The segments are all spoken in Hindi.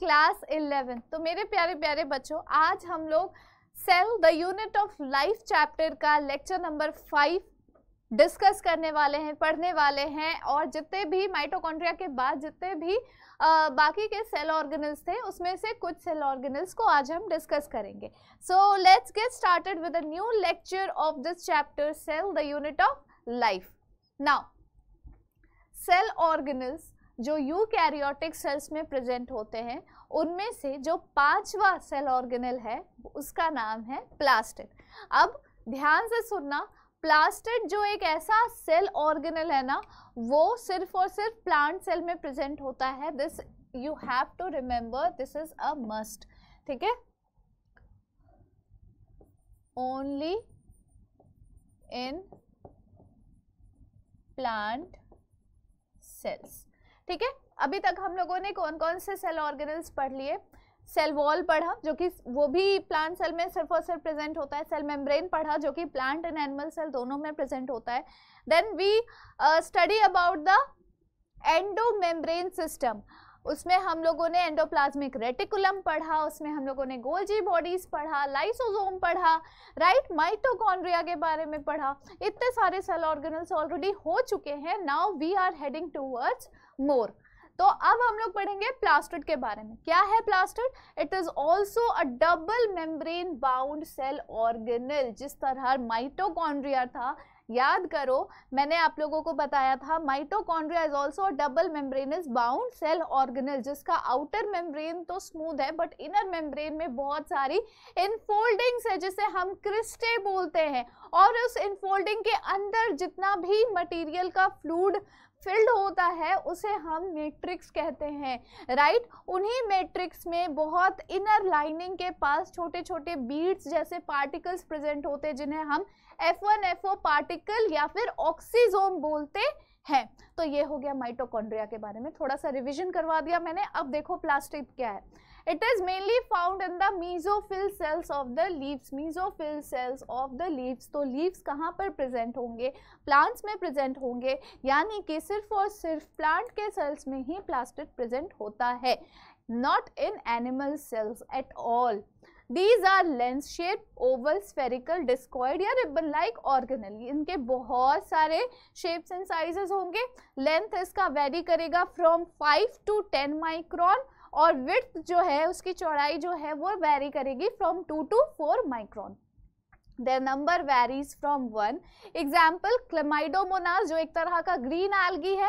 क्लास 11 तो मेरे प्यारे प्यारे बच्चों आज हम लोग cell the unit of life chapter का लेक्चर नंबर फाइव डिस्कस करने वाले हैं पढ़ने वाले हैं और जितने भी माइटोकॉन्ड्रिया के बाद जितने भी आ, बाकी के सेल ऑर्गेनल्स थे उसमें से कुछ सेल ऑर्गेनल्स को आज हम डिस्कस करेंगे so let's get started with a new lecture of this chapter cell the unit of life now cell organelles जो यूकैरियोटिक सेल्स में प्रेजेंट होते हैं उनमें से जो पांचवा सेल ऑर्गेनल है उसका नाम है प्लास्टिड अब ध्यान से सुनना प्लास्टिड जो एक ऐसा सेल ऑर्गेनल है ना वो सिर्फ और सिर्फ प्लांट सेल में प्रेजेंट होता है this you have to remember this is a must ठीक है ओनली इन प्लांट सेल्स ठीक है अभी तक हम लोगों ने कौन कौन से सेल ऑर्गेनल्स पढ़ लिए सेल वॉल पढ़ा जो कि वो भी प्लांट सेल में सिर्फ और सिर्फ प्रेजेंट होता है सेल मेम्ब्रेन पढ़ा जो कि प्लांट एंड एनिमल सेल दोनों में प्रेजेंट होता है then we study about the endomembrane system उसमें हम लोगों ने एंडोप्लाज्मिक रेटिकुलम पढ़ा उसमें हम लोगों ने गोल्जी बॉडीज पढ़ा लाइसोजोम पढ़ा राइट माइटोकॉन्ड्रिया के बारे में पढ़ा इतने सारे सेल ऑर्गेनल्स ऑलरेडी हो चुके हैं now we are heading towards more तो अब हम लोग पढ़ेंगे प्लास्टिड के बारे में क्या है plastid it is also a double membrane bound cell organelle जिस तरह माइटोकॉन्ड्रिया था याद करो मैंने आप लोगों को बताया था mitochondria is also double membrane is bound cell organelle जिसका आउटर मेम्ब्रेन तो स्मूथ है बट इनर मेम्ब्रेन में बहुत सारी इनफोल्डिंग्स है जिसे हम क्रिस्टे बोलते हैं और उस इनफोल्डिंग के अंदर जितना भी मटेरियल का फ्लूड फिल्ड होता है उसे हम मैट्रिक्स कहते हैं राइट उन्हीं मैट्रिक्स में बहुत इनर लाइनिंग के पास छोटे छोटे बीड्स जैसे पार्टिकल्स प्रेजेंट होते हैं जिन्हें हम F one F O particle या फिर ऑक्सीजोम बोलते हैं तो ये हो गया माइटोकॉन्ड्रिया के बारे में थोड़ा सा रिविजन करवा दिया मैंने अब देखो प्लास्टिक क्या है It is mainly found in the mesophyll cells of the leaves. Mesophyll cells of the leaves. तो leaves कहाँ पर present होंगे Plants में present होंगे यानी कि सिर्फ और सिर्फ plant के cells में ही प्लास्टिड present होता है Not in animal cells at all. These are lens shape oval spherical discoid या रिबन लाइक ऑर्गेनल इनके बहुत सारे शेप्स एंड साइजेस होंगे लेंथ इसका वेरी करेगा फ्रॉम 5 टू 10 माइक्रॉन और विथ जो है उसकी चौड़ाई जो है वो वेरी करेगी from two to four micron their number varies from one example chlamydomonas जो एक तरह का ग्रीन एल्गी है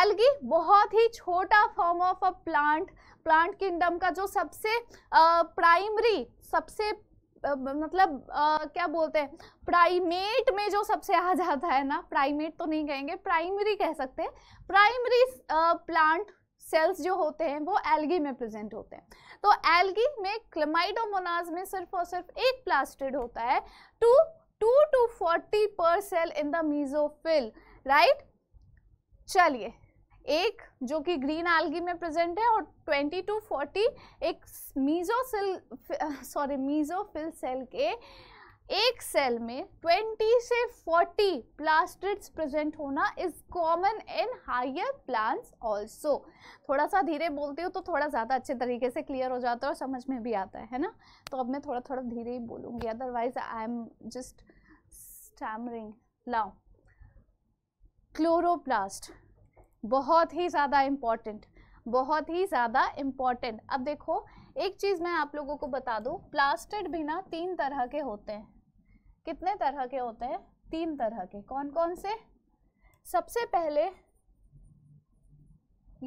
एल्गी बहुत ही छोटा form of a plant plant kingdom का जो सबसे प्राइमरी सबसे मतलब आ, क्या बोलते हैं प्राइमेट में जो सबसे आ जाता है ना प्राइमेट तो नहीं कहेंगे प्राइमरी कह सकते हैं प्राइमरी प्लांट सेल्स जो होते हैं वो एल्गी में प्रेजेंट होते हैं तो एल्गी में क्लमाइडोमोनाज में सिर्फ और सिर्फ एक प्लास्टिड होता है two to two forty per cell in the mesophyll right चलिए एक जो कि ग्रीन एल्गी में प्रेजेंट है और ट्वेंटी टू फोर्टी एक मीजोसिल सॉरी मीजोफिल सेल के एक सेल में 20 से 40 प्लास्टिड्स प्रेजेंट होना is common in higher plants also थोड़ा सा धीरे बोलती हूँ तो थोड़ा ज़्यादा अच्छे तरीके से क्लियर हो जाता है और समझ में भी आता है ना तो अब मैं थोड़ा थोड़ा धीरे ही बोलूँगी otherwise I am just stammering लाओ क्लोरोप्लास्ट बहुत ही ज़्यादा इम्पॉर्टेंट बहुत ही ज़्यादा इम्पॉर्टेंट अब देखो एक चीज़ मैं आप लोगों को बता दूँ प्लास्टिड भी ना तीन तरह के होते हैं कितने तरह के होते हैं तीन तरह के कौन कौन से सबसे पहले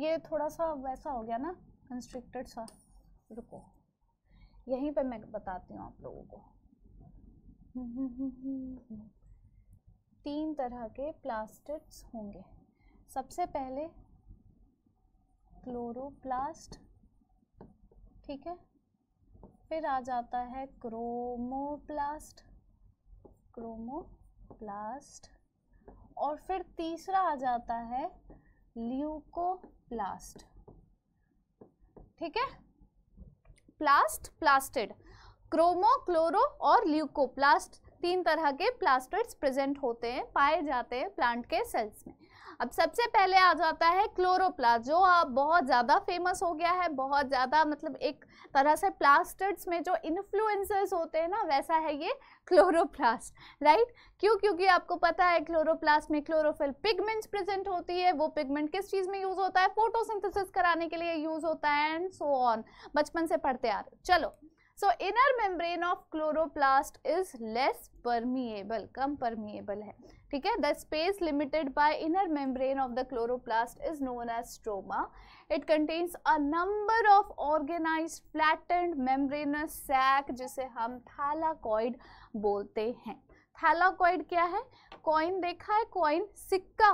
ये थोड़ा सा वैसा हो गया ना कंस्ट्रिक्टेड सा रुको यहीं पे मैं बताती हूँ आप लोगों को तीन तरह के प्लास्टिड्स होंगे सबसे पहले क्लोरोप्लास्ट ठीक है फिर आ जाता है क्रोमोप्लास्ट क्रोमोप्लास्ट और फिर तीसरा आ जाता है ल्यूकोप्लास्ट ठीक है प्लास्ट प्लास्टिड क्रोमो क्लोरो और ल्यूकोप्लास्ट तीन तरह के प्लास्टिड्स प्रेजेंट होते हैं पाए जाते हैं प्लांट के सेल्स में अब सबसे पहले आ जाता है क्लोरोप्लास्ट जो अब बहुत ज़्यादा फेमस हो गया है बहुत ज़्यादा मतलब एक तरह से प्लास्टर्स में जो इन्फ्लुएंसर्स होते हैं ना वैसा है ये क्लोरोप्लास्ट राइट क्यों क्योंकि आपको पता है क्लोरोप्लास्ट में क्लोरोफिल पिगमेंट्स प्रेजेंट होती है वो पिगमेंट किस चीज़ में यूज़ होता है फोटोसिंथेसिस कराने के लिए यूज़ होता है एंड सो ऑन बचपन से पढ़ते आ रहे चलो so inner membrane of chloroplast is less permeable कम परमिएबल है ठीक है the space limited by inner membrane of the chloroplast is known as stroma it contains a number of organise flattened membranous sac जिसे हम थैलाकॉइड बोलते हैं थैलाकॉइड क्या है कॉइन देखा है कॉइन सिक्का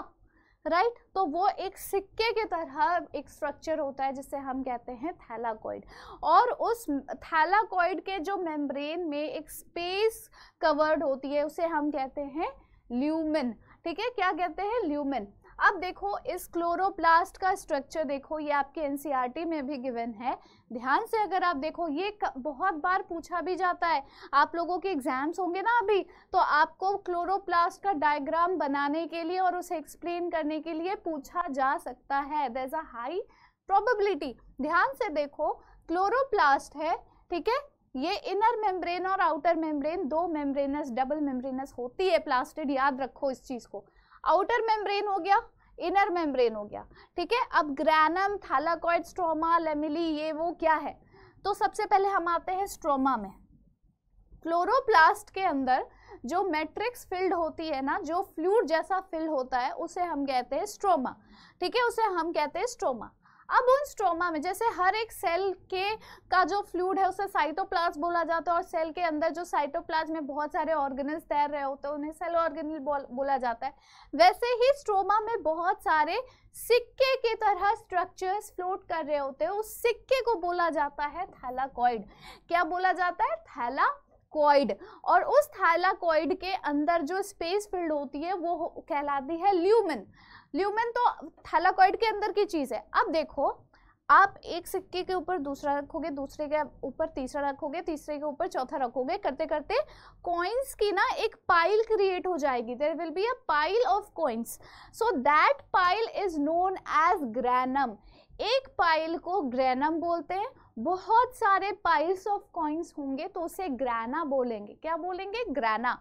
राइट right? तो वो एक सिक्के की तरह एक स्ट्रक्चर होता है जिसे हम कहते हैं थैलाकॉइड और उस थैलाकॉइड के जो मेम्ब्रेन में एक स्पेस कवर्ड होती है उसे हम कहते हैं ल्यूमिन ठीक है क्या कहते हैं ल्यूमिन अब देखो इस क्लोरोप्लास्ट का स्ट्रक्चर देखो ये आपके एनसीईआरटी e में भी गिवन है ध्यान से अगर आप देखो ये बहुत बार पूछा भी जाता है आप लोगों के एग्जाम्स होंगे ना अभी तो आपको क्लोरोप्लास्ट का डायग्राम बनाने के लिए और उसे एक्सप्लेन करने के लिए पूछा जा सकता है there is a high probability ध्यान से देखो क्लोरोप्लास्ट है ठीक है ये इनर मेम्ब्रेन और आउटर मेम्ब्रेन दो मेम्ब्रेनस डबल मेम्ब्रेनस होती है प्लास्टिड याद रखो इस चीज़ को आउटर मेम्ब्रेन हो गया इनर मेम्ब्रेन हो गया ठीक है अब ग्रैनम थैलाकॉइड स्ट्रोमा लेमिली ये वो क्या है तो सबसे पहले हम आते हैं स्ट्रोमा में क्लोरोप्लास्ट के अंदर जो मैट्रिक्स फिल्ड होती है ना जो फ्लूड जैसा फिल होता है उसे हम कहते हैं स्ट्रोमा ठीक है उसे हम कहते हैं स्ट्रोमा अब उन स्ट्रोमा में जैसे हर एक सेल के का जो फ्लूड है उसे साइटोप्लाज बोला जाता है और सेल के अंदर जो साइटोप्लाज में बहुत सारे ऑर्गेनल्स तैर रहे होते हैं उन्हें सेल ऑर्गेनल बोला जाता है वैसे ही स्ट्रोमा में बहुत सारे सिक्के की तरह स्ट्रक्चर्स फ्लोट कर रहे होते हैं उस सिक्के को बोला जाता है थैलाकॉइड क्या बोला जाता है थैला कॉइड और उस थैलाकॉइड के अंदर जो स्पेस फील्ड होती है वो कहलाती है ल्यूमन ल्यूमेन तो थैलाकॉइड के अंदर की चीज़ है अब देखो आप एक सिक्के के ऊपर दूसरा रखोगे दूसरे के ऊपर तीसरा रखोगे तीसरे के ऊपर चौथा रखोगे करते करते कॉइन्स की ना एक पाइल क्रिएट हो जाएगी there will be a pile of coins so that pile is known as granum एक पाइल को ग्रैनम बोलते हैं बहुत सारे पाइल्स ऑफ कॉइन्स होंगे तो उसे ग्रैना बोलेंगे क्या बोलेंगे ग्रैना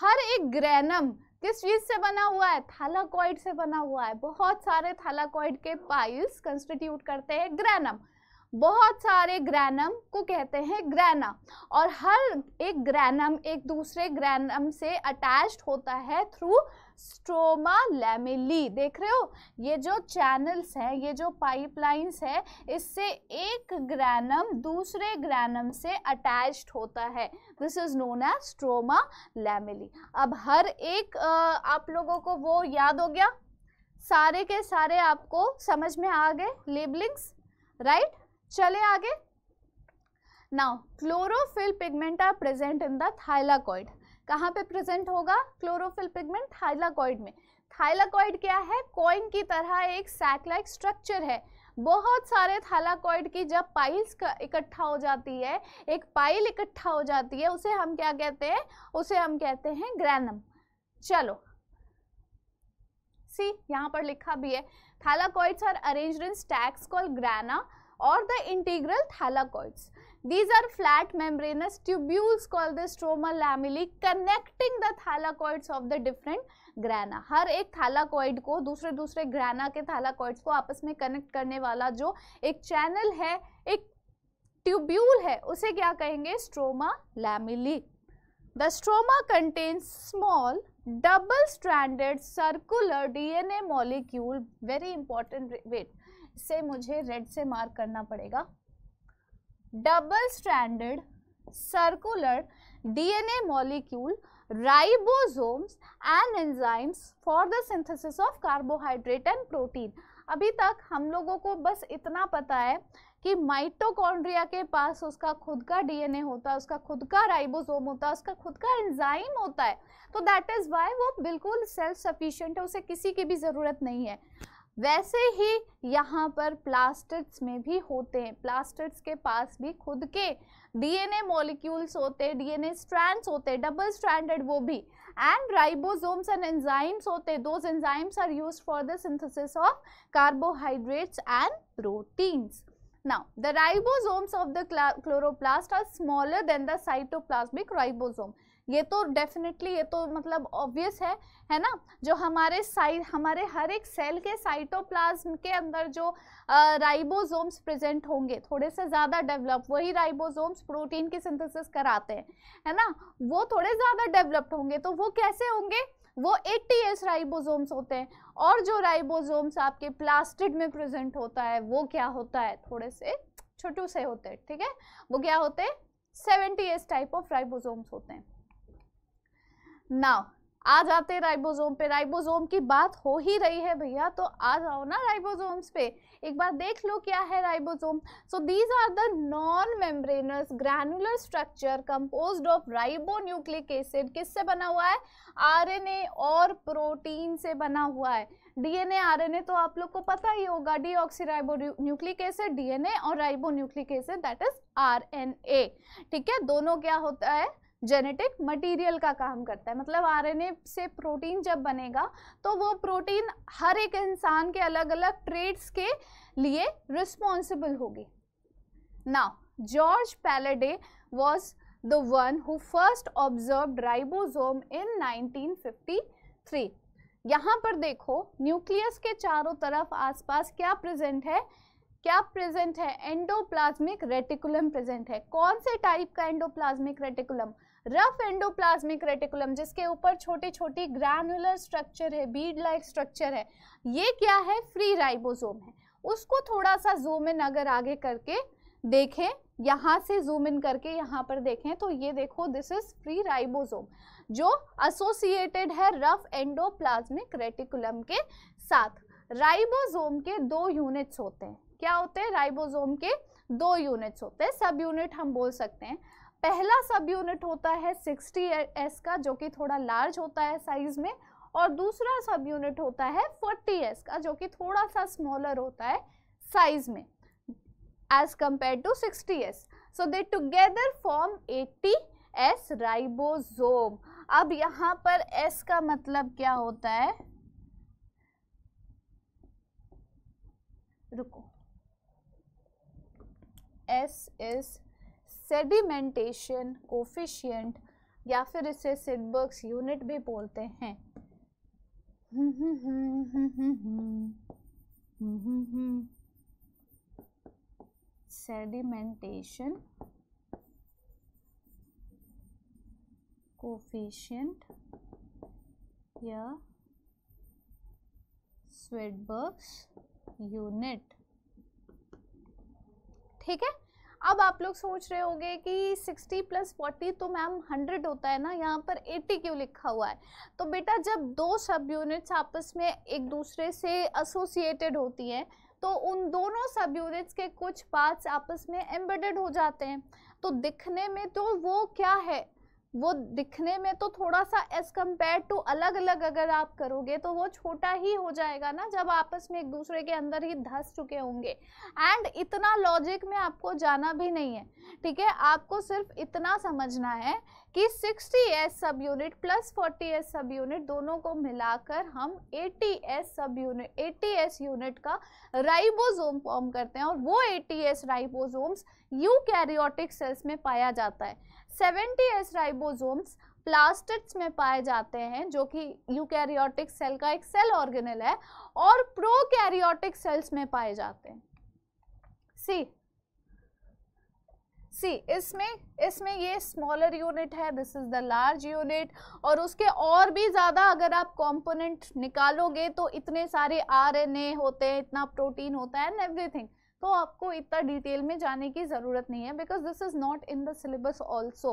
हर एक ग्रैनम किस चीज से बना हुआ है थैलाकॉइड से बना हुआ है बहुत सारे थैलाकॉइड के पाइल्स कंस्टिट्यूट करते हैं ग्रैनम बहुत सारे ग्रैनम को कहते हैं ग्रैना और हर एक ग्रैनम एक दूसरे ग्रैनम से अटैच्ड होता है थ्रू स्ट्रोमा लैमिली देख रहे हो ये जो चैनल्स हैं ये जो पाइपलाइंस है इससे एक ग्रैनम दूसरे ग्रैनम से अटैच्ड होता है this is known as stroma lamellae अब हर एक आप लोगों को वो याद हो गया सारे के सारे आपको समझ में आ गए लेबलिंग्स राइट चले आगे now chlorophyll pigment are present in the thylakoid कहाँ पे प्रेजेंट होगा क्लोरोफिल पिगमेंट थाइलाकॉइड में थाइलाकॉइड क्या है कॉइन की तरह एक सैकलाइक स्ट्रक्चर है बहुत सारे थालाकॉइड की जब पाइल्स इकट्ठा हो जाती है एक पाइल इकट्ठा हो जाती है उसे हम क्या कहते हैं उसे हम कहते हैं ग्रैनम चलो सी यहाँ पर लिखा भी है thylakoids are arranged in stacks call grana or the integral thylakoids. These are flat membranous tubules called the stromal lamellae connecting the thylakoids of the different grana हर एक थैलाकॉइड को दूसरे दूसरे ग्रैना के थैलाकॉइड्स को आपस में कनेक्ट करने वाला जो एक चैनल है एक ट्यूब्यूल है उसे क्या कहेंगे stroma lamellae the stroma contains small double stranded circular DNA molecule very important wait से मुझे रेड से मार्क करना पड़ेगा double standard circular DNA molecule ribosomes and enzymes for the synthesis of carbohydrate and protein अभी तक हम लोगों को बस इतना पता है कि माइटोकॉन्ड्रिया के पास उसका खुद का डीएनए होता है उसका खुद का राइबोसोम होता है उसका खुद का एंजाइम होता है तो दैट इज़ वाई वो बिल्कुल सेल्फ सफिशिएंट है उसे किसी की भी ज़रूरत नहीं है वैसे ही यहाँ पर प्लास्टिड्स में भी होते हैं प्लास्टिड्स के पास भी खुद के डीएनए मॉलिक्यूल्स होते हैं डीएनए स्ट्रैंड्स होते हैं डबल स्ट्रैंडेड वो भी एंड राइबोसोम्स एंड एंजाइम्स होते हैं those enzymes are use for the synthesis of carbohydrates and proteins now the ribosomes of the chloroplast are smaller than the cytoplasmic ribosome. ये तो डेफिनेटली ये तो मतलब ऑब्वियस है है ना जो हमारे साइड हमारे हर एक सेल के साइटोप्लाज्म के अंदर जो राइबोसोम्स प्रेजेंट होंगे थोड़े से ज़्यादा डेवलप वही राइबोसोम्स प्रोटीन की सिंथेसिस कराते हैं है ना वो थोड़े ज़्यादा डेवलप्ड होंगे तो वो कैसे होंगे वो एस राइबोसोम्स होते हैं और जो राइबोसोम्स आपके प्लास्टिड में प्रेजेंट होता है वो क्या होता है थोड़े से छोटू से होते हैं ठीक है वो क्या होते हैं seventy S type of ribosomes होते हैं नाउ आ जाते राइबोसोम पे राइबोसोम की बात हो ही रही है भैया तो आ जाओ ना राइबोसोम्स पे एक बार देख लो क्या है ribosome so these are the non membranous granular structure composed of ribonucleic acid किससे बना हुआ है आरएनए और प्रोटीन से बना हुआ है डीएनए आरएनए तो आप लोग को पता ही होगा डीऑक्सीराइबो न्यूक्लिक एसिड डीएनए और ribonucleic acid that is R ठीक है दोनों क्या होता है जेनेटिक मटेरियल का काम करता है मतलब आरएनए से प्रोटीन जब बनेगा तो वो प्रोटीन हर एक इंसान के अलग अलग ट्रेड्स के लिए रिस्पॉन्सिबल होगी now George Palade was the one who first observe ribosome in 1953 यहाँ पर देखो न्यूक्लियस के चारों तरफ आसपास क्या प्रेजेंट है क्या प्रेजेंट है एंडोप्लाज्मिक रेटिकुलम प्रेजेंट है कौन से टाइप का endoplasmic reticulum rough endoplasmic reticulum जिसके ऊपर छोटी छोटी ग्रैनुलर स्ट्रक्चर है बीड लाइक स्ट्रक्चर है ये क्या है फ्री राइबोसोम है उसको थोड़ा सा जूम इन अगर आगे करके देखें यहाँ से जूम इन करके यहाँ पर देखें तो ये देखो दिस इज फ्री राइबोसोम जो एसोसिएटेड है रफ एंडोप्लाज्मिक रेटिकुलम के साथ राइबोसोम के दो यूनिट्स होते हैं क्या होते हैं राइबोसोम के दो यूनिट्स होते हैं सब यूनिट हम बोल सकते हैं पहला सब यूनिट होता है सिक्सटी एस का जो कि थोड़ा लार्ज होता है साइज में और दूसरा सब यूनिट होता है फोर्टी एस का जो कि थोड़ा सा स्मॉलर होता है साइज में two sixty S so they together form form S ribosome. अब यहाँ पर एस का मतलब क्या होता है रुको एस इज सेडिमेंटेशन कोफिशियंट या फिर इसे सिडबर्ग्स यूनिट भी बोलते हैं सेडिमेंटेशन कोफिशियंट या स्वेडबर्ग्स यूनिट ठीक है अब आप लोग सोच रहे होंगे कि 60 प्लस 40 तो मैम 100 होता है ना यहाँ पर 80 क्यों लिखा हुआ है तो बेटा जब दो सब यूनिट्स आपस में एक दूसरे से एसोसिएटेड होती हैं तो उन दोनों सब यूनिट्स के कुछ पार्ट्स आपस में एम्बेडेड हो जाते हैं तो दिखने में तो वो क्या है वो दिखने में तो थोड़ा सा एज कम्पेयर टू अलग अलग अगर आप करोगे तो वो छोटा ही हो जाएगा ना जब आपस में एक दूसरे के अंदर ही धस चुके होंगे एंड इतना लॉजिक में आपको जाना भी नहीं है ठीक है आपको सिर्फ इतना समझना है कि 60s S subunit plus forty S subunit दोनों को मिलाकर हम 80s S subunit 80s S unit का राइबोसोम फॉर्म करते हैं और वो 80s S ribosomes eukaryotic cells में पाया जाता है सेवेंटी एस राइबोजोम्स प्लास्टिड्स में पाए जाते हैं जो कि यूकैरियोटिक सेल का एक सेल ऑर्गेनल है और प्रोकैरियोटिक सेल्स में पाए जाते हैं सी सी इसमें इसमें ये स्मॉलर यूनिट है this is the large unit और उसके और भी ज़्यादा अगर आप कंपोनेंट निकालोगे तो इतने सारे आरएनए होते हैं इतना प्रोटीन होता है एंड एवरीथिंग तो आपको इतना डिटेल में जाने की ज़रूरत नहीं है because this is not in the syllabus also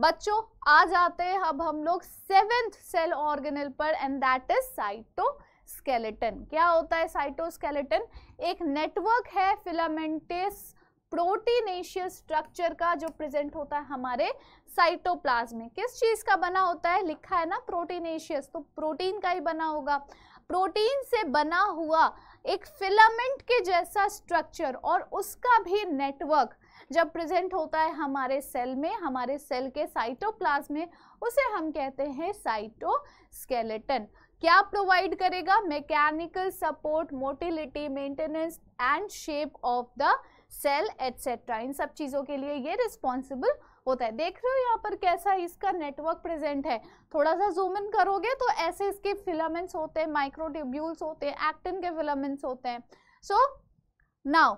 बच्चों आ जाते हैं अब हम लोग सेवेंथ सेल ऑर्गेनल पर and that is cytoskeleton क्या होता है साइटोस्केलेटन एक नेटवर्क है फिलामेंटिस प्रोटीनेशियस स्ट्रक्चर का जो प्रेजेंट होता है हमारे साइटोप्लाज्म में किस चीज़ का बना होता है लिखा है ना प्रोटीनेशियस तो प्रोटीन का ही बना होगा प्रोटीन से बना हुआ एक फिलामेंट के जैसा स्ट्रक्चर और उसका भी नेटवर्क जब प्रेजेंट होता है हमारे सेल में हमारे सेल के साइटोप्लाज्म में उसे हम कहते हैं साइटोस्केलेटन क्या प्रोवाइड करेगा mechanical support motility maintenance and shape of the cell etcetera इन सब चीज़ों के लिए ये रिस्पॉन्सिबल होता है देख रहे हो यहाँ पर कैसा इसका नेटवर्क प्रेजेंट है थोड़ा सा जूम इन करोगे तो ऐसे इसके फिलामेंट्स होते हैं माइक्रोट्यूब्यूल्स होते हैं एक्टिन के फिलामेंट्स होते हैं so now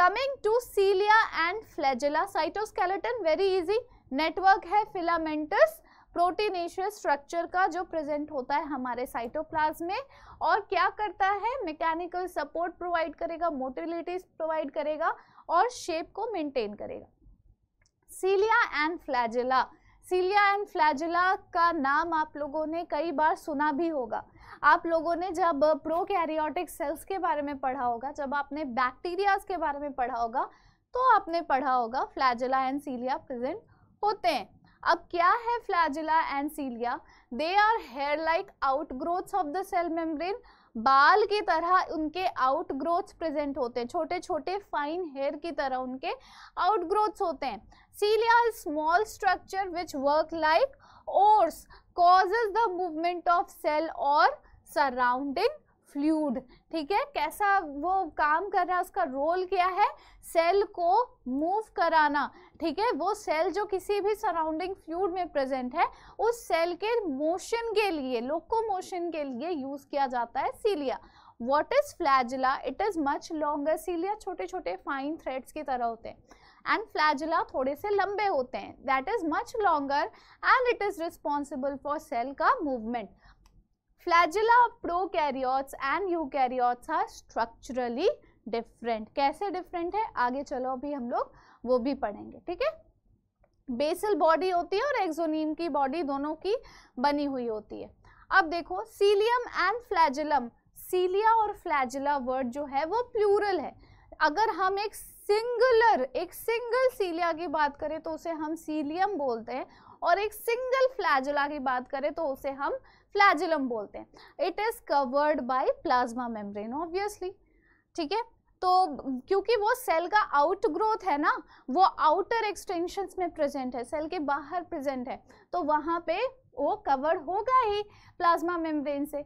coming to cilia and flagella cytoskeleton very easy network है फिलामेंटस प्रोटीनेशियस स्ट्रक्चर का जो प्रेजेंट होता है हमारे साइटोप्लाज्म में और क्या करता है मैकेनिकल सपोर्ट प्रोवाइड करेगा मोटिलिटीज प्रोवाइड करेगा और शेप को मेंटेन करेगा cilia and flagella cilia and flagella का नाम आप लोगों ने कई बार सुना भी होगा आप लोगों ने जब प्रोकैरियोटिक सेल्स के बारे में पढ़ा होगा जब आपने बैक्टीरियाज के बारे में पढ़ा होगा तो आपने पढ़ा होगा फ्लैजिला एंड सीलिया प्रेजेंट होते हैं अब क्या है flagella and cilia they are hair like outgrowths of the cell membrane बाल की तरह उनके आउट ग्रोथ प्रेजेंट होते हैं छोटे छोटे फाइन हेयर की तरह उनके आउट ग्रोथ्स होते हैं cilia is small structure which work like oars causes the movement of cell और सराउंडिंग फ्लूड ठीक है कैसा वो काम कर रहा है उसका रोल क्या है सेल को मूव कराना ठीक है वो सेल जो किसी भी सराउंडिंग फ्लूड में प्रेजेंट है उस सेल के मोशन के लिए लोको मोशन के लिए यूज किया जाता है cilia what is flagella it is much longer cilia छोटे छोटे फाइन थ्रेड्स की तरह होते हैं एंड फ्लैजिला थोड़े से लंबे होते हैं that is much longer and it is responsible for cell का movement flagella prokaryotes and eukaryotes are structurally different कैसे डिफरेंट है आगे चलो अभी हम लोग वो भी पढ़ेंगे ठीक है बेसल बॉडी होती है और एक्सोनीन की बॉडी दोनों की बनी हुई होती है अब देखो सीलियम एंड फ्लैजलम सीलिया और फ्लैजला वर्ड जो है वो प्लूरल है अगर हम एक सिंगुलर एक सिंगल सीलिया की बात करें तो उसे हम सीलियम बोलते हैं और एक सिंगल फ्लैजला की बात करें तो उसे हम फ्लैजलम बोलते हैं it is covered by plasma membrane obviously ठीक है तो क्योंकि वो सेल का आउट ग्रोथ है ना वो आउटर एक्सटेंशन में प्रेजेंट है सेल के बाहर प्रेजेंट है तो वहाँ पे वो कवर होगा ही प्लाज्मा मेम्ब्रेन से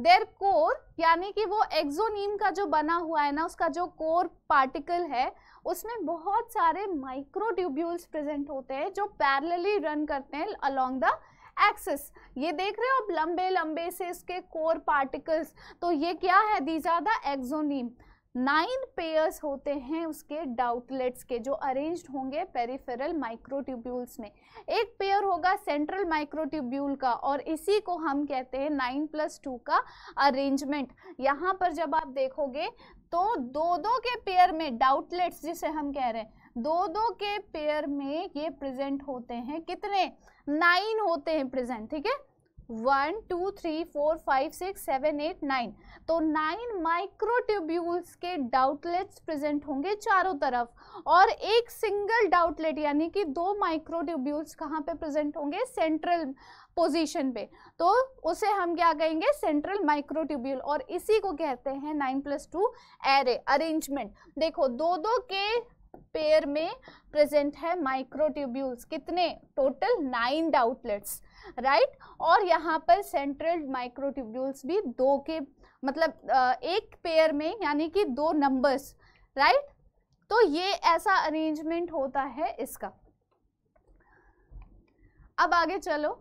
देर कोर यानी कि वो एक्जोनीम का जो बना हुआ है ना उसका जो कोर पार्टिकल है उसमें बहुत सारे माइक्रोट्यूब्यूल्स प्रेजेंट होते हैं जो पैरेलली रन करते हैं अलोंग द एक्सिस ये देख रहे हो आप लंबे लंबे से इसके कोर पार्टिकल्स तो ये क्या है these are the axoneme nine pairs होते हैं उसके डाउटलेट्स के जो अरेंज्ड होंगे पेरिफेरल माइक्रोट्यूब्यूल्स में एक पेयर होगा सेंट्रल माइक्रोट्यूब्यूल का और इसी को हम कहते हैं नाइन प्लस टू का अरेंजमेंट यहाँ पर जब आप देखोगे तो दो दो के पेयर में डाउटलेट्स जिसे हम कह रहे हैं दो दो के पेयर में ये प्रेजेंट होते हैं कितने नाइन होते हैं प्रेजेंट ठीक है one two three four five six seven eight nine तो नाइन माइक्रोट्यूब्यूल्स के डाउटलेट्स प्रेजेंट होंगे चारों तरफ और एक सिंगल डाउटलेट यानी कि दो माइक्रोट्यूब्यूल्स कहाँ पे प्रेजेंट होंगे सेंट्रल पोजीशन पे तो उसे हम क्या कहेंगे सेंट्रल माइक्रोट्यूब्यूल और इसी को कहते हैं nine plus two array arrangement देखो दो दो के पेयर में प्रेजेंट है माइक्रोट्यूब्यूल्स कितने टोटल नाइन डाउटलेट्स राइट और यहाँ पर सेंट्रल माइक्रोट्यूब्यूल्स भी दो के मतलब एक पेयर में यानी कि दो नंबर्स राइट तो ये ऐसा अरेंजमेंट होता है इसका अब आगे चलो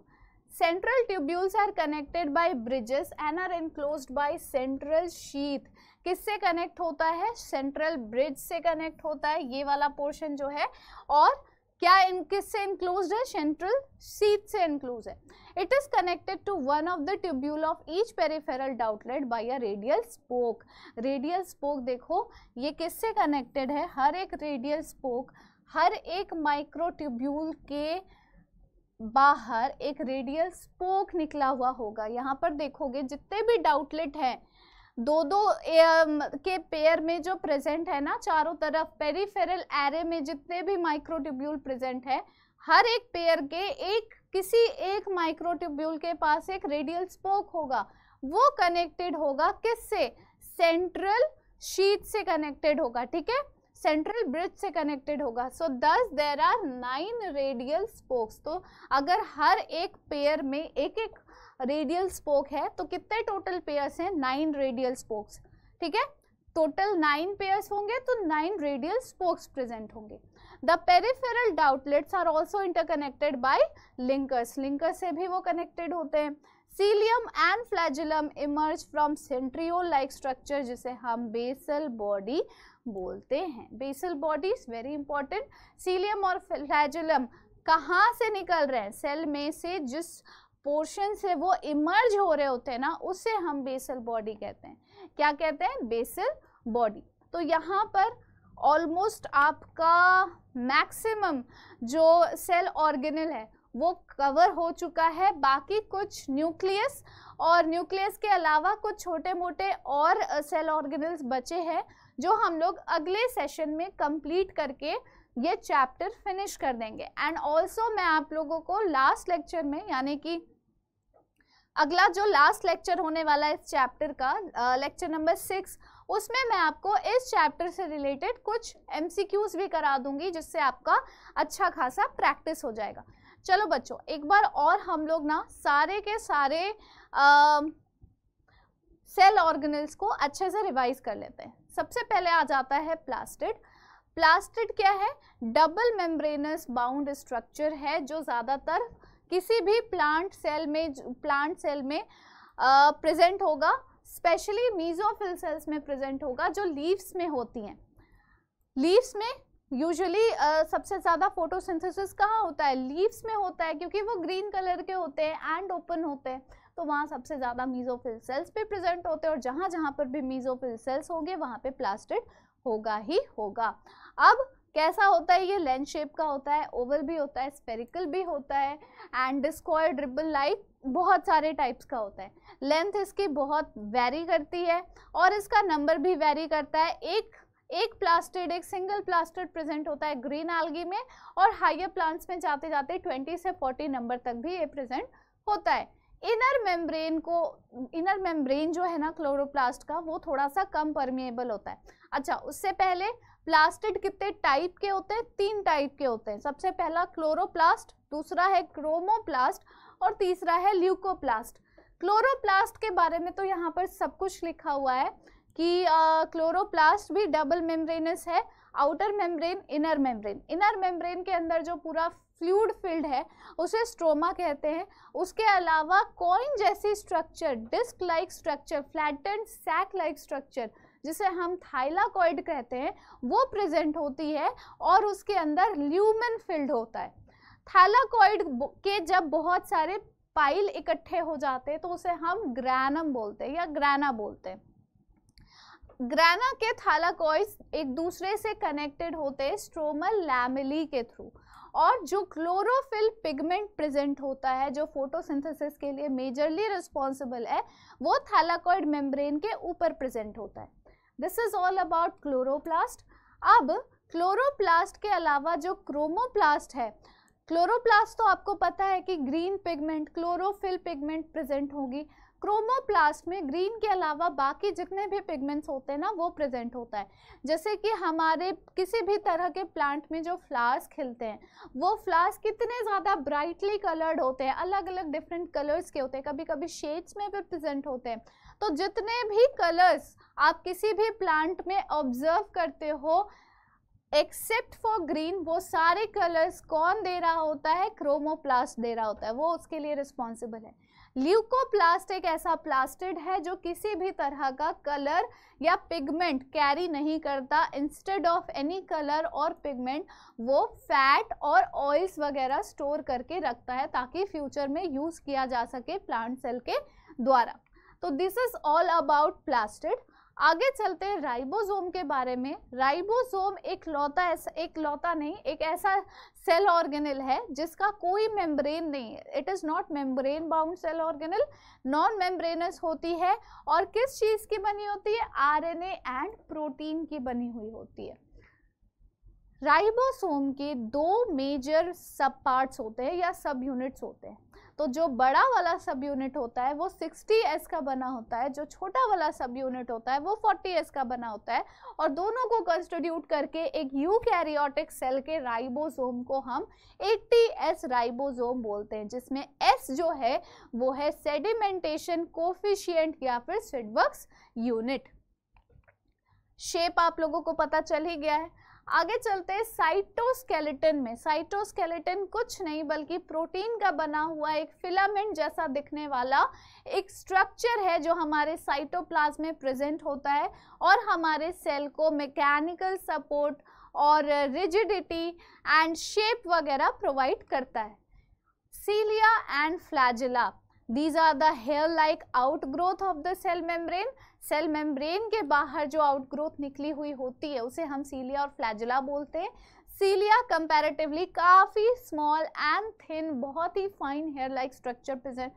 central tubules are connected by bridges and are enclose by central sheath किससे कनेक्ट होता है सेंट्रल ब्रिज से कनेक्ट होता है ये वाला पोर्शन जो है और क्या इन किससे इनक्लोज है सेंट्रल सीट से इनक्लोज है it is connected to one of the tubule of each peripheral doublet by a radial spoke radial spoke देखो ये किससे कनेक्टेड है हर एक रेडियल स्पोक हर एक माइक्रो ट्यूब्यूल के बाहर एक रेडियल स्पोक निकला हुआ होगा यहाँ पर देखोगे जितने भी डाउटलेट हैं दो दो के पेयर में जो प्रेजेंट है ना चारों तरफ पेरीफेरल एरे में जितने भी माइक्रोट्यूब्यूल प्रेजेंट है हर एक पेयर के एक किसी एक माइक्रोट्यूब्यूल के पास एक रेडियल स्पोक होगा वो कनेक्टेड होगा किससे सेंट्रल शीट से कनेक्टेड होगा ठीक है सेंट्रल ब्रिज से कनेक्टेड होगा so thus there are nine radial spokes तो अगर हर एक पेयर में एक एक रेडियल स्पोक है तो कितने टोटल पेयर्स हैं नाइन रेडियल स्पोक्स ठीक है टोटल नाइन पेयर्स होंगे तो नाइन रेडियल स्पोक्स प्रेजेंट होंगे the peripheral doublets are also interconnected by linkers linkers से भी वो कनेक्टेड होते हैं cilium and flagellum emerge from centriole like structure जिसे हम बेसल बॉडी बोलते हैं basal body is very important cilium और फ्लैजुलम कहाँ से निकल रहे हैं सेल में से जिस पोर्शन से वो इमर्ज हो रहे होते हैं ना उसे हम बेसल बॉडी कहते हैं क्या कहते हैं बेसल बॉडी तो यहाँ पर ऑलमोस्ट आपका मैक्सिमम जो सेल ऑर्गेनल है वो कवर हो चुका है बाकी कुछ न्यूक्लियस और न्यूक्लियस के अलावा कुछ छोटे मोटे और सेल ऑर्गेनल्स बचे हैं जो हम लोग अगले सेशन में कंप्लीट करके ये चैप्टर फिनिश कर देंगे एंड ऑल्सो मैं आप लोगों को लास्ट लेक्चर में यानी कि अगला जो लास्ट लेक्चर होने वाला है इस चैप्टर का लेक्चर नंबर सिक्स उसमें मैं आपको इस चैप्टर से रिलेटेड कुछ एम भी करा दूंगी जिससे आपका अच्छा खासा प्रैक्टिस हो जाएगा चलो बच्चों एक बार और हम लोग ना सारे के सारे सेल ऑर्गेनल्स को अच्छे से रिवाइज कर लेते हैं सबसे पहले आ जाता है प्लास्टिड प्लास्टिड क्या है डबल मेम्ब्रेनस बाउंड स्ट्रक्चर है जो ज़्यादातर किसी भी प्लांट सेल में प्लांट सेल में प्रेजेंट होगा स्पेशली मीजोफिल सेल्स में प्रेजेंट होगा जो लीव्स में होती हैं लीव्स में यूजुअली uh, सबसे ज़्यादा फोटोसिंथेसिस कहाँ होता है लीव्स में होता है क्योंकि वो ग्रीन कलर के होते हैं एंड ओपन होते हैं तो वहाँ सबसे ज़्यादा मीजोफिल सेल्स पे प्रेजेंट होते हैं और जहाँ जहाँ पर भी मीजोफिल सेल्स होंगे वहाँ पे प्लास्टिड होगा ही होगा अब कैसा होता है ये लेंस शेप का होता है ओवल भी होता है स्पेरिकल भी होता है एंड डिस्कॉय ड्रिबल लाइक बहुत सारे टाइप्स का होता है लेंथ इसकी बहुत वेरी करती है और इसका नंबर भी वेरी करता है एक एक प्लास्टिड एक सिंगल प्लास्टिड प्रेजेंट होता है ग्रीन आलगी में और हाइयर प्लांट्स में जाते जाते 20 से 40 नंबर तक भी ये प्रेजेंट होता है इनर मेम्ब्रेन को इनर मेम्ब्रेन जो है ना क्लोरोप्लास्ट का वो थोड़ा सा कम परमिएबल होता है अच्छा उससे पहले प्लास्टिड कितने टाइप के होते हैं तीन टाइप के होते हैं सबसे पहला क्लोरोप्लास्ट दूसरा है क्रोमोप्लास्ट और तीसरा है ल्यूकोप्लास्ट क्लोरोप्लास्ट के बारे में तो यहाँ पर सब कुछ लिखा हुआ है कि क्लोरोप्लास्ट भी डबल मेम्ब्रेनस है outer membrane inner membrane inner membrane के अंदर जो पूरा फ्लूड फील्ड है उसे स्ट्रोमा कहते हैं उसके अलावा कॉइन जैसी structure disc like structure flattened sac like structure जिसे हम थाइलाकॉइड कहते हैं वो प्रेजेंट होती है और उसके अंदर ल्यूमन फिल्ड होता है थाइलाकॉइड के जब बहुत सारे पाइल इकट्ठे हो जाते हैं तो उसे हम ग्रैनम बोलते हैं या ग्रैना बोलते हैं ग्रैना के थालाकॉइड्स एक दूसरे से कनेक्टेड होते हैं स्ट्रोमल लैमिली के थ्रू और जो क्लोरोफिल पिगमेंट प्रेजेंट होता है जो फोटोसिंथेसिस के लिए मेजरली रिस्पॉन्सिबल है वो थालाकॉइड मेम्ब्रेन के ऊपर प्रेजेंट होता है this is all about chloroplast अब क्लोरोप्लास्ट के अलावा जो क्रोमोप्लास्ट है क्लोरोप्लास्ट तो आपको पता है कि green pigment chlorophyll pigment present होगी क्रोमोप्लास्ट में ग्रीन के अलावा बाकी जितने भी पिगमेंट्स होते हैं ना वो प्रेजेंट होता है जैसे कि हमारे किसी भी तरह के प्लांट में जो फ्लावर्स खिलते हैं वो फ्लावर्स कितने ज़्यादा ब्राइटली कलर्ड होते हैं अलग अलग डिफरेंट कलर्स के होते हैं कभी कभी शेड्स में भी प्रेजेंट होते हैं तो जितने भी कलर्स आप किसी भी प्लांट में ऑब्जर्व करते हो एक्सेप्ट फॉर ग्रीन वो सारे कलर्स कौन दे रहा होता है क्रोमोप्लास्ट दे रहा होता है वो उसके लिए रिस्पॉन्सिबल है ल्यूकोप्लास्ट एक ऐसा प्लास्टिड है जो किसी भी तरह का कलर या पिगमेंट कैरी नहीं करता इंस्टेड ऑफ एनी कलर और पिगमेंट वो फैट और ऑयल्स वगैरह स्टोर करके रखता है ताकि फ्यूचर में यूज़ किया जा सके प्लांट सेल के द्वारा तो this is all about plastid आगे चलते हैं राइबोसोम के बारे में राइबोसोम एक लौता ऐसा एक लौता नहीं एक ऐसा सेल ऑर्गेनल है जिसका कोई मेम्ब्रेन नहीं है it is not membrane bound cell organelle non membranous होती है और किस चीज़ की बनी होती है आरएनए एंड प्रोटीन की बनी हुई होती है राइबोसोम के दो मेजर सब पार्ट्स होते हैं या सब यूनिट्स होते हैं तो जो बड़ा वाला सब यूनिट होता है वो सिक्सटी एस का बना होता है जो छोटा वाला सब यूनिट होता है वो फोर्टी एस का बना होता है और दोनों को कंस्टिट्यूट करके एक यूकैरियोटिक सेल के राइबोसोम को हम एट्टी एस राइबोसोम बोलते हैं जिसमें एस जो है वो है सेडिमेंटेशन कोफिशियंट या फिर सिडवर्क यूनिट शेप आप लोगों को पता चल ही गया है आगे चलते साइटोस्केलेटन में साइटोस्केलेटन कुछ नहीं बल्कि प्रोटीन का बना हुआ एक फिलामेंट जैसा दिखने वाला एक स्ट्रक्चर है जो हमारे साइटोप्लाज्म में प्रेजेंट होता है और हमारे सेल को मैकेनिकल सपोर्ट और रिजिडिटी एंड शेप वगैरह प्रोवाइड करता है cilia and flagella these are the like out growth of the cell membrane cell membrane के बाहर जो आउटग्रोथ निकली हुई होती है उसे हम सीलिया और फ्लैजिला बोलते हैं सीलिया कंपैरेटिवली काफ़ी स्मॉल एंड थिन बहुत ही fine hair like structure present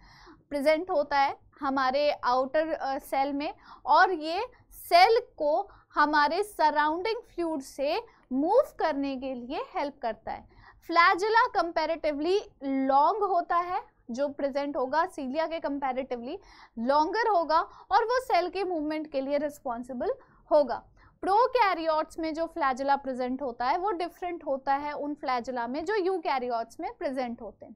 present होता है हमारे आउटर सेल में और ये सेल को हमारे सराउंडिंग फ्लूड से मूव करने के लिए हेल्प करता है फ्लैजिला कंपैरेटिवली लॉन्ग होता है जो प्रेजेंट होगा सीलिया के कंपैरेटिवली लॉन्गर होगा और वो सेल के मूवमेंट के लिए रिस्पॉन्सिबल होगा प्रोकैरियोट्स में जो फ्लैजिला प्रेजेंट होता है वो डिफरेंट होता है उन फ्लैजिला में जो यूकैरियोट्स में प्रेजेंट होते हैं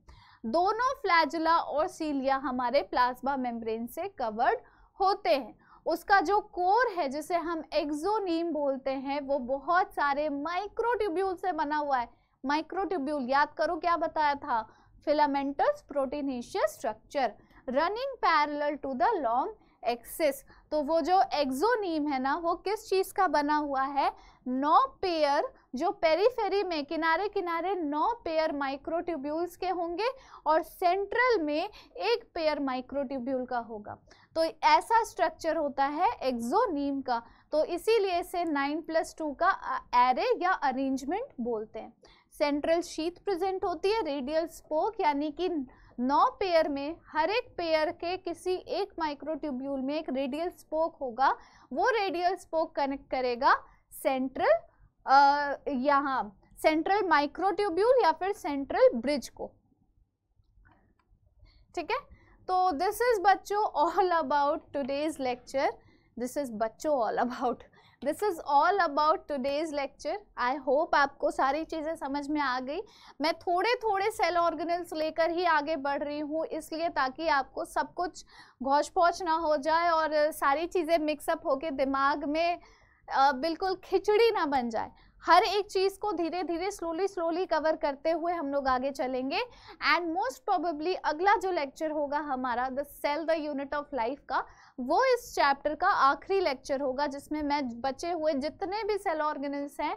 दोनों फ्लैजिला और सीलिया हमारे प्लाज्मा मेम्ब्रेन से कवर्ड होते हैं उसका जो कोर है जिसे हम एक्जोनीम बोलते हैं वो बहुत सारे माइक्रोट्यूब्यूल से बना हुआ है माइक्रोट्यूब्यूल याद करो क्या बताया था filamentous proteinaceous structure running parallel to the long axis तो वो जो एक्सोनीम है ना वो किस चीज़ का बना हुआ है नौ पेयर जो पेरीफेरी में किनारे किनारे नौ पेयर माइक्रोट्यूब्यूल्स के होंगे और सेंट्रल में एक पेयर माइक्रोट्यूब्यूल का होगा तो ऐसा स्ट्रक्चर होता है एक्सोनीम का तो इसीलिए इसे नाइन प्लस टू का एरे या अरेंजमेंट बोलते हैं सेंट्रल शीत प्रेजेंट होती है रेडियल स्पोक यानी कि नौ पेयर में हर एक पेयर के किसी एक माइक्रोट्यूब्यूल में एक रेडियल स्पोक होगा वो रेडियल स्पोक कनेक्ट करेगा सेंट्रल यहाँ सेंट्रल माइक्रोट्यूब्यूल या फिर सेंट्रल ब्रिज को ठीक है तो दिस इज बच्चों all about today's lecture this is बच्चों all about this is all about today's lecture I hope आपको सारी चीज़ें समझ में आ गई मैं थोड़े थोड़े सेल ऑर्गेनल्स लेकर ही आगे बढ़ रही हूँ इसलिए ताकि आपको सब कुछ घोष पहुँच ना हो जाए और सारी चीज़ें मिक्सअप होके दिमाग में बिल्कुल खिचड़ी ना बन जाए हर एक चीज़ को धीरे धीरे स्लोली स्लोली कवर करते हुए हम लोग आगे चलेंगे एंड मोस्ट प्रोबेबली अगला जो लेक्चर होगा हमारा the cell the unit of life का वो इस चैप्टर का आखिरी लेक्चर होगा जिसमें मैं बचे हुए जितने भी सेल ऑर्गेनिज हैं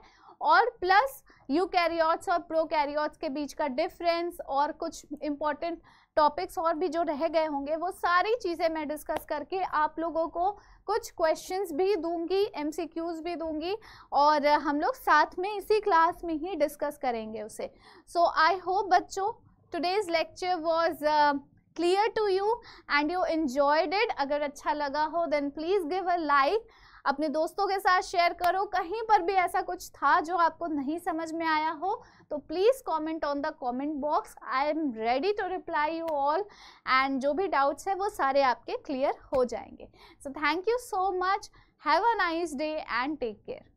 और प्लस यू और प्रो के बीच का डिफरेंस और कुछ इम्पॉर्टेंट टॉपिक्स और भी जो रह गए होंगे वो सारी चीज़ें मैं डिस्कस करके आप लोगों को कुछ क्वेश्चंस भी दूंगी एमसीक्यूज़ भी दूंगी और हम लोग साथ में इसी क्लास में ही डिस्कस करेंगे उसे सो आई होप बच्चों today's lecture was clear to you and you enjoyed it अगर अच्छा लगा हो then please give a like अपने दोस्तों के साथ शेयर करो कहीं पर भी ऐसा कुछ था जो आपको नहीं समझ में आया हो तो please comment on the comment box I am ready to reply you all and जो भी डाउट्स है वो सारे आपके क्लियर हो जाएंगे so thank you so much have a nice day and take care